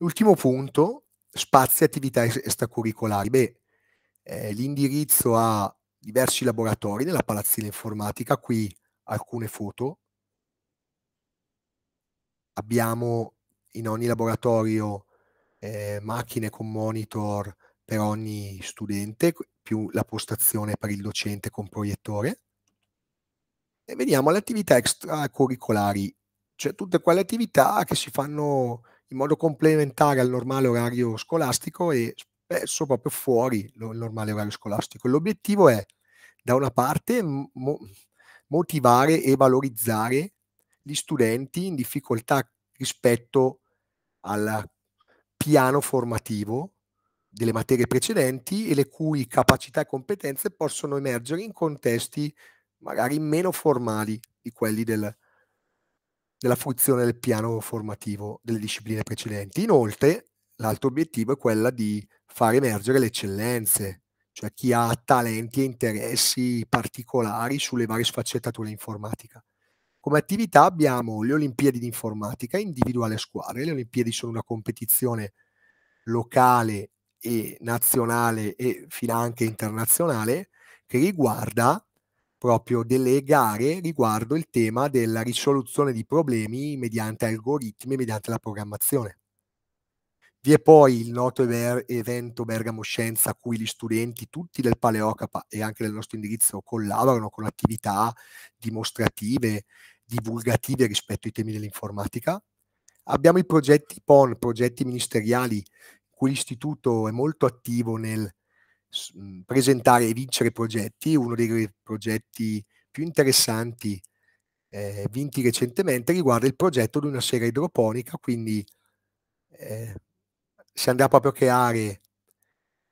L'ultimo punto, spazi e attività extracurricolari. Beh, eh, l'indirizzo ha diversi laboratori nella palazzina informatica, qui alcune foto. Abbiamo in ogni laboratorio eh, macchine con monitor per ogni studente, più la postazione per il docente con proiettore. E veniamo alle attività extracurricolari, cioè tutte quelle attività che si fanno in modo complementare al normale orario scolastico e spesso proprio fuori il normale orario scolastico. L'obiettivo è, da una parte, mo- motivare e valorizzare gli studenti in difficoltà rispetto al piano formativo delle materie precedenti e le cui capacità e competenze possono emergere in contesti magari meno formali di quelli del, della funzione del piano formativo delle discipline precedenti. Inoltre, l'altro obiettivo è quello di far emergere le eccellenze, cioè chi ha talenti e interessi particolari sulle varie sfaccettature informatica. Come attività abbiamo le Olimpiadi di informatica individuale a squadre. Le Olimpiadi sono una competizione locale e nazionale e fino anche internazionale che riguarda proprio delle gare riguardo il tema della risoluzione di problemi mediante algoritmi, mediante la programmazione. Vi è poi il noto evento Bergamo Scienza a cui gli studenti, tutti del Paleocapa e anche del nostro indirizzo, collaborano con attività dimostrative, divulgative rispetto ai temi dell'informatica. Abbiamo i progetti PON, progetti ministeriali, in cui l'istituto è molto attivo nel Mhmm, presentare e vincere progetti, uno dei progetti più interessanti eh, vinti recentemente riguarda il progetto di una sera idroponica, quindi eh, si andrà proprio a creare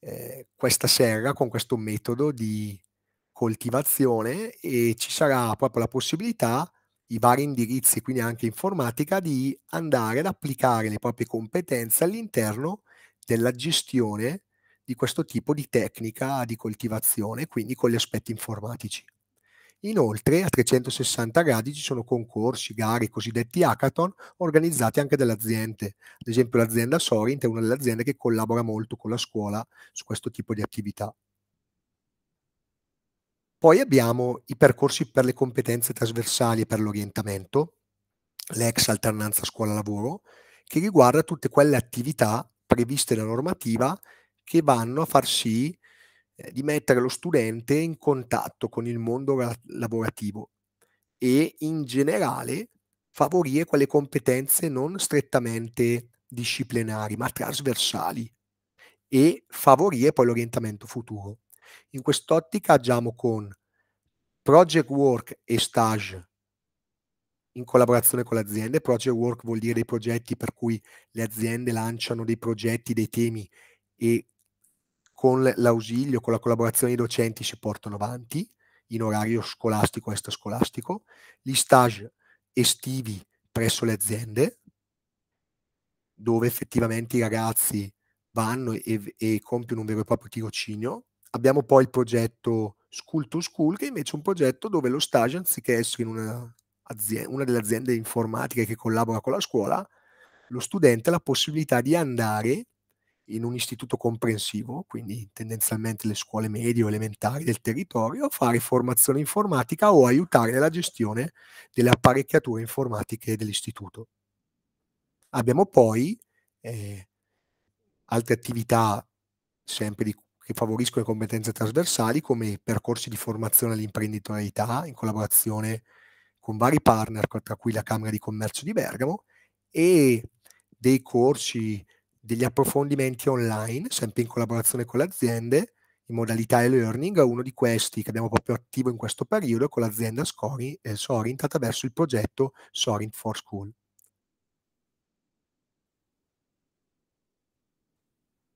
eh, questa serra con questo metodo di coltivazione e ci sarà proprio la possibilità, i vari indirizzi, quindi anche informatica, di andare ad applicare le proprie competenze all'interno della gestione di questo tipo di tecnica di coltivazione, quindi con gli aspetti informatici. Inoltre a 360 gradi ci sono concorsi, gare, cosiddetti hackathon organizzati anche dalle aziende. Ad esempio l'azienda Sorint è una delle aziende che collabora molto con la scuola su questo tipo di attività. Poi abbiamo i percorsi per le competenze trasversali e per l'orientamento, l'ex alternanza scuola-lavoro, che riguarda tutte quelle attività previste dalla normativa che vanno a far sì eh, di mettere lo studente in contatto con il mondo lavorativo e in generale favorire quelle competenze non strettamente disciplinari ma trasversali e favorire poi l'orientamento futuro. In quest'ottica agiamo con project work e stage in collaborazione con le aziende. Project work vuol dire dei progetti per cui le aziende lanciano dei progetti, dei temi e con l'ausilio, con la collaborazione dei docenti si portano avanti in orario scolastico e extrascolastico, gli stage estivi presso le aziende, dove effettivamente i ragazzi vanno e, e compiono un vero e proprio tirocinio. Abbiamo poi il progetto School to School, che è invece è un progetto dove lo stage, anziché essere in una, azienda, una delle aziende informatiche che collabora con la scuola, lo studente ha la possibilità di andare in un istituto comprensivo, quindi tendenzialmente le scuole medie o elementari del territorio, fare formazione informatica o aiutare nella gestione delle apparecchiature informatiche dell'istituto. Abbiamo poi eh, altre attività sempre di, che favoriscono le competenze trasversali come percorsi di formazione all'imprenditorialità in collaborazione con vari partner, tra cui la Camera di Commercio di Bergamo, e dei corsi degli approfondimenti online, sempre in collaborazione con le aziende, in modalità e-learning. Uno di questi che abbiamo proprio attivo in questo periodo con l'azienda Scori, eh, Sorint attraverso il progetto Sorint for School.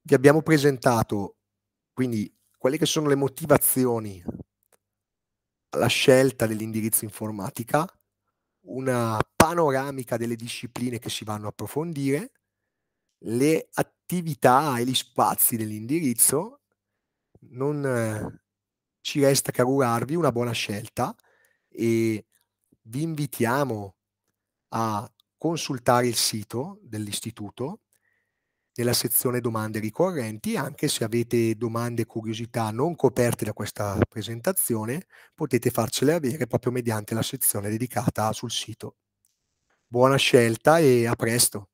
Vi abbiamo presentato quindi quelle che sono le motivazioni alla scelta dell'indirizzo informatica, una panoramica delle discipline che si vanno a approfondire, le attività e gli spazi dell'indirizzo, non eh, ci resta che augurarvi una buona scelta e vi invitiamo a consultare il sito dell'istituto nella sezione domande ricorrenti, anche se avete domande e curiosità non coperte da questa presentazione, potete farcele avere proprio mediante la sezione dedicata sul sito. Buona scelta e a presto!